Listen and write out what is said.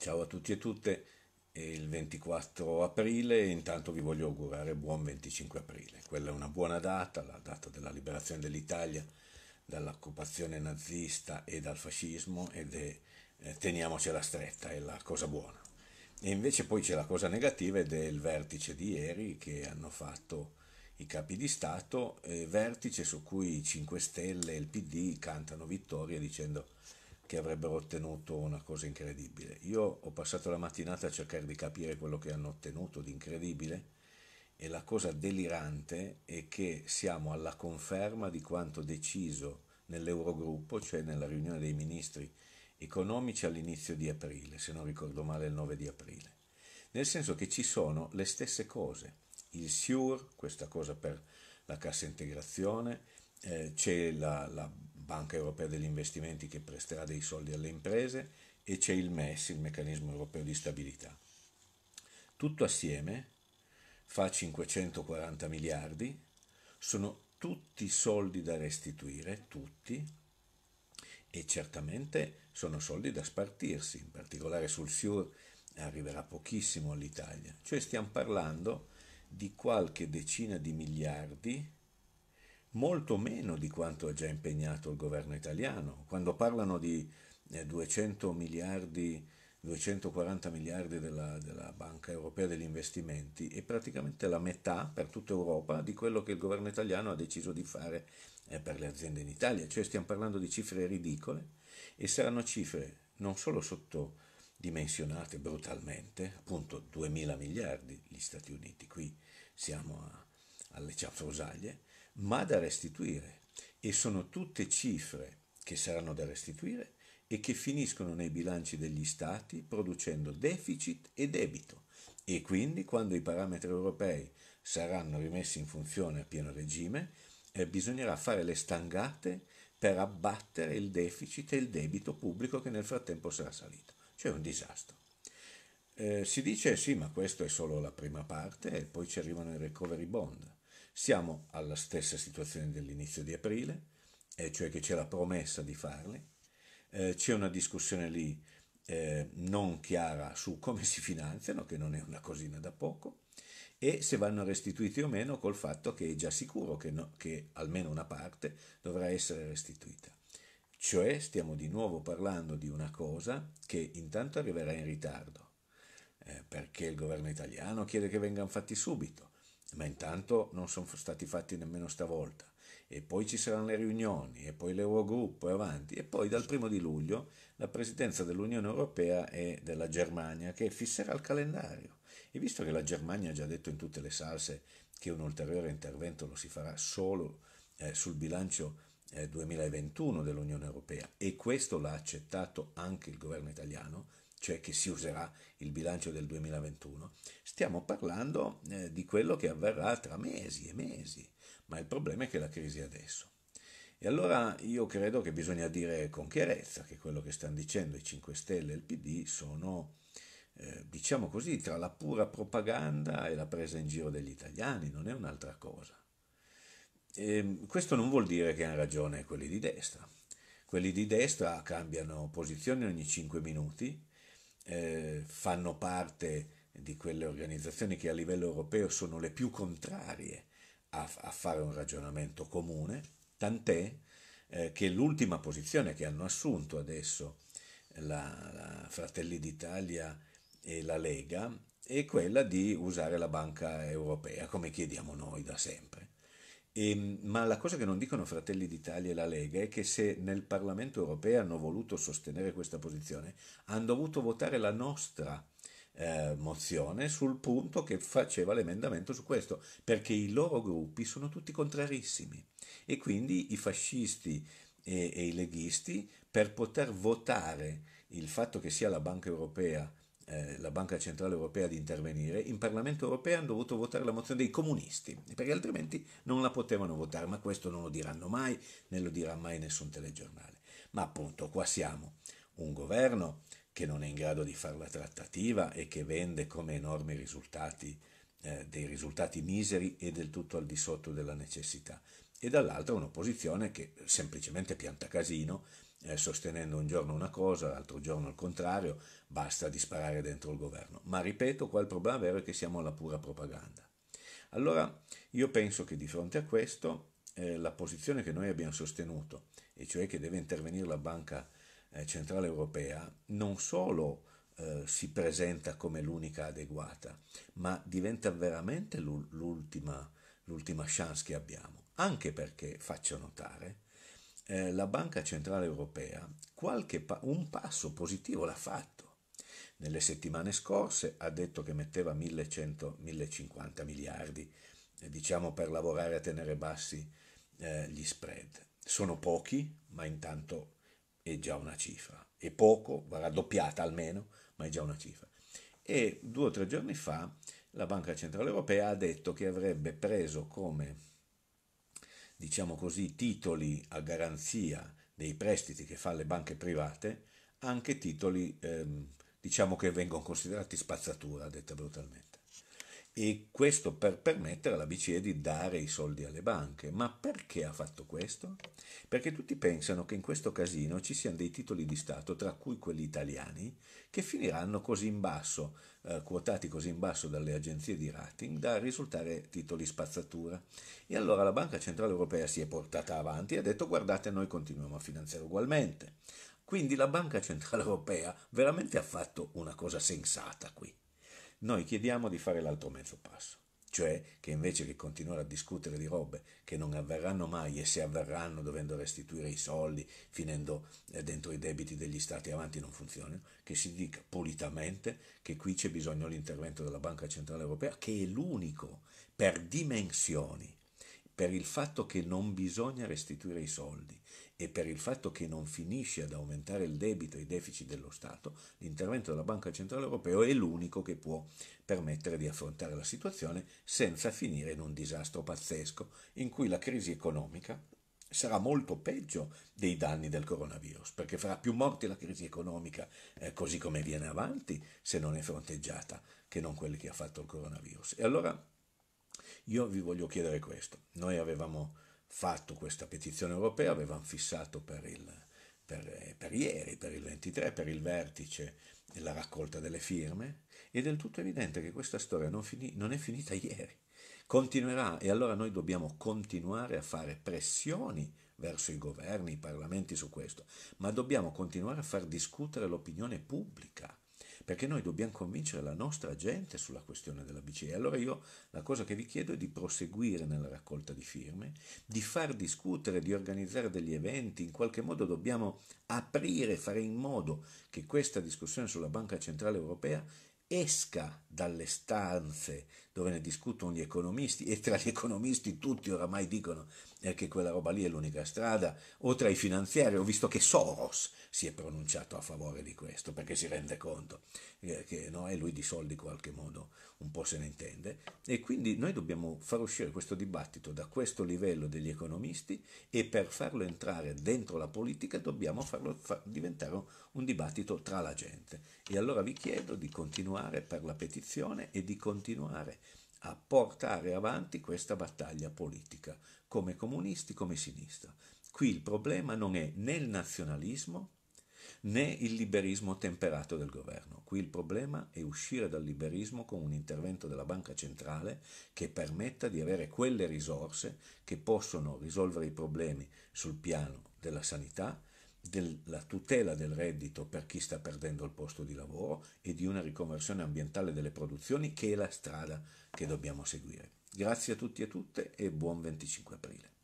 Ciao a tutti e tutte, è il 24 aprile e intanto vi voglio augurare buon 25 aprile. Quella è una buona data, la data della liberazione dell'Italia dall'occupazione nazista e dal fascismo ed è eh, teniamocela stretta, è la cosa buona. E invece poi c'è la cosa negativa ed è il vertice di ieri che hanno fatto i capi di Stato, eh, vertice su cui i 5 Stelle e il PD cantano vittoria dicendo che avrebbero ottenuto una cosa incredibile. Io ho passato la mattinata a cercare di capire quello che hanno ottenuto di incredibile e la cosa delirante è che siamo alla conferma di quanto deciso nell'Eurogruppo, cioè nella riunione dei ministri economici all'inizio di aprile, se non ricordo male il 9 di aprile. Nel senso che ci sono le stesse cose, il SURE, questa cosa per la cassa integrazione, eh, c'è la, la Banca Europea degli Investimenti che presterà dei soldi alle imprese e c'è il MES, il Meccanismo Europeo di Stabilità. Tutto assieme fa 540 miliardi, sono tutti soldi da restituire, tutti, e certamente sono soldi da spartirsi, in particolare sul SURE arriverà pochissimo all'Italia, cioè stiamo parlando di qualche decina di miliardi molto meno di quanto ha già impegnato il governo italiano. Quando parlano di 200 eh, miliardi, 240 miliardi della, della Banca Europea degli Investimenti, è praticamente la metà per tutta Europa di quello che il governo italiano ha deciso di fare eh, per le aziende in Italia. Cioè stiamo parlando di cifre ridicole e saranno cifre non solo sottodimensionate brutalmente, appunto 2.000 miliardi gli Stati Uniti, qui siamo a, alle ciafrosaglie, ma da restituire. E sono tutte cifre che saranno da restituire e che finiscono nei bilanci degli stati producendo deficit e debito. E quindi quando i parametri europei saranno rimessi in funzione a pieno regime, eh, bisognerà fare le stangate per abbattere il deficit e il debito pubblico che nel frattempo sarà salito. Cioè un disastro. Eh, si dice sì, ma questa è solo la prima parte e poi ci arrivano i recovery bond. Siamo alla stessa situazione dell'inizio di aprile, eh, cioè che c'è la promessa di farli, eh, c'è una discussione lì eh, non chiara su come si finanziano, che non è una cosina da poco, e se vanno restituiti o meno col fatto che è già sicuro che, no, che almeno una parte dovrà essere restituita. Cioè stiamo di nuovo parlando di una cosa che intanto arriverà in ritardo, eh, perché il governo italiano chiede che vengano fatti subito, ma intanto non sono stati fatti nemmeno stavolta. E poi ci saranno le riunioni, e poi l'Eurogruppo e avanti, e poi dal primo di luglio la presidenza dell'Unione Europea e della Germania che fisserà il calendario. E visto che la Germania ha già detto in tutte le salse che un ulteriore intervento lo si farà solo eh, sul bilancio eh, 2021 dell'Unione Europea, e questo l'ha accettato anche il governo italiano, cioè che si userà il bilancio del 2021, stiamo parlando eh, di quello che avverrà tra mesi e mesi, ma il problema è che la crisi è adesso. E allora io credo che bisogna dire con chiarezza che quello che stanno dicendo i 5 Stelle e il PD sono, eh, diciamo così, tra la pura propaganda e la presa in giro degli italiani, non è un'altra cosa. E ehm, questo non vuol dire che hanno ragione quelli di destra. Quelli di destra cambiano posizione ogni 5 minuti eh, fanno parte di quelle organizzazioni che a livello europeo sono le più contrarie a, a fare un ragionamento comune, tant'è eh, che l'ultima posizione che hanno assunto adesso la, la Fratelli d'Italia e la Lega è quella di usare la banca europea, come chiediamo noi da sempre. E, ehm, ma la cosa che non dicono Fratelli d'Italia e la Lega è che se nel Parlamento europeo hanno voluto sostenere questa posizione, hanno dovuto votare la nostra eh, mozione sul punto che faceva l'emendamento su questo, perché i loro gruppi sono tutti contrarissimi e quindi i fascisti e, e i leghisti per poter votare il fatto che sia la Banca Europea eh, la Banca Centrale Europea di intervenire, in Parlamento Europeo hanno dovuto votare la mozione dei comunisti, perché altrimenti non la potevano votare, ma questo non lo diranno mai, né lo dirà mai nessun telegiornale. Ma appunto qua siamo, un governo che non è in grado di fare la trattativa e che vende come enormi risultati eh, dei risultati miseri e del tutto al di sotto della necessità, e dall'altra un'opposizione che semplicemente pianta casino eh, sostenendo un giorno una cosa, l'altro giorno il contrario, basta disparare dentro il governo. Ma ripeto, qua il problema vero è che siamo alla pura propaganda. Allora io penso che di fronte a questo eh, la posizione che noi abbiamo sostenuto, e cioè che deve intervenire la Banca eh, Centrale Europea, non solo eh, si presenta come l'unica adeguata, ma diventa veramente l'ultima, l'ultima chance che abbiamo. Anche perché, faccio notare, eh, la Banca Centrale Europea qualche pa- un passo positivo l'ha fatto. Nelle settimane scorse ha detto che metteva 1100-1050 miliardi, eh, diciamo per lavorare a tenere bassi eh, gli spread. Sono pochi, ma intanto è già una cifra. È poco, va raddoppiata almeno, ma è già una cifra. E due o tre giorni fa la Banca Centrale Europea ha detto che avrebbe preso come diciamo così, titoli a garanzia dei prestiti che fa le banche private, anche titoli ehm, diciamo che vengono considerati spazzatura, detta brutalmente e questo per permettere alla BCE di dare i soldi alle banche. Ma perché ha fatto questo? Perché tutti pensano che in questo casino ci siano dei titoli di Stato, tra cui quelli italiani, che finiranno così in basso, eh, quotati così in basso dalle agenzie di rating, da risultare titoli spazzatura. E allora la Banca Centrale Europea si è portata avanti e ha detto guardate noi continuiamo a finanziare ugualmente. Quindi la Banca Centrale Europea veramente ha fatto una cosa sensata qui. Noi chiediamo di fare l'altro mezzo passo, cioè che invece che continuare a discutere di robe che non avverranno mai e se avverranno dovendo restituire i soldi, finendo eh, dentro i debiti degli stati avanti non funzionano, che si dica politamente che qui c'è bisogno dell'intervento della Banca Centrale Europea, che è l'unico per dimensioni per il fatto che non bisogna restituire i soldi e per il fatto che non finisce ad aumentare il debito e i deficit dello Stato, l'intervento della Banca Centrale Europea è l'unico che può permettere di affrontare la situazione senza finire in un disastro pazzesco, in cui la crisi economica sarà molto peggio dei danni del coronavirus, perché farà più morti la crisi economica eh, così come viene avanti se non è fronteggiata che non quelli che ha fatto il coronavirus. E allora io vi voglio chiedere questo. Noi avevamo fatto questa petizione europea, avevamo fissato per, il, per, per ieri, per il 23, per il vertice la raccolta delle firme, ed è del tutto evidente che questa storia non, fini, non è finita ieri. Continuerà e allora noi dobbiamo continuare a fare pressioni verso i governi, i parlamenti su questo, ma dobbiamo continuare a far discutere l'opinione pubblica perché noi dobbiamo convincere la nostra gente sulla questione della BCE. Allora io la cosa che vi chiedo è di proseguire nella raccolta di firme, di far discutere, di organizzare degli eventi, in qualche modo dobbiamo aprire, fare in modo che questa discussione sulla Banca Centrale Europea esca dalle stanze dove ne discutono gli economisti e tra gli economisti tutti oramai dicono eh, che quella roba lì è l'unica strada, o tra i finanziari, ho visto che Soros si è pronunciato a favore di questo perché si rende conto eh, che no, e lui di soldi in qualche modo un po' se ne intende e quindi noi dobbiamo far uscire questo dibattito da questo livello degli economisti e per farlo entrare dentro la politica dobbiamo farlo far diventare un dibattito tra la gente e allora vi chiedo di continuare continuare per la petizione e di continuare a portare avanti questa battaglia politica, come comunisti, come sinistra. Qui il problema non è né il nazionalismo né il liberismo temperato del governo. Qui il problema è uscire dal liberismo con un intervento della banca centrale che permetta di avere quelle risorse che possono risolvere i problemi sul piano della sanità, della tutela del reddito per chi sta perdendo il posto di lavoro e di una riconversione ambientale delle produzioni che è la strada che dobbiamo seguire. Grazie a tutti e a tutte e buon 25 aprile.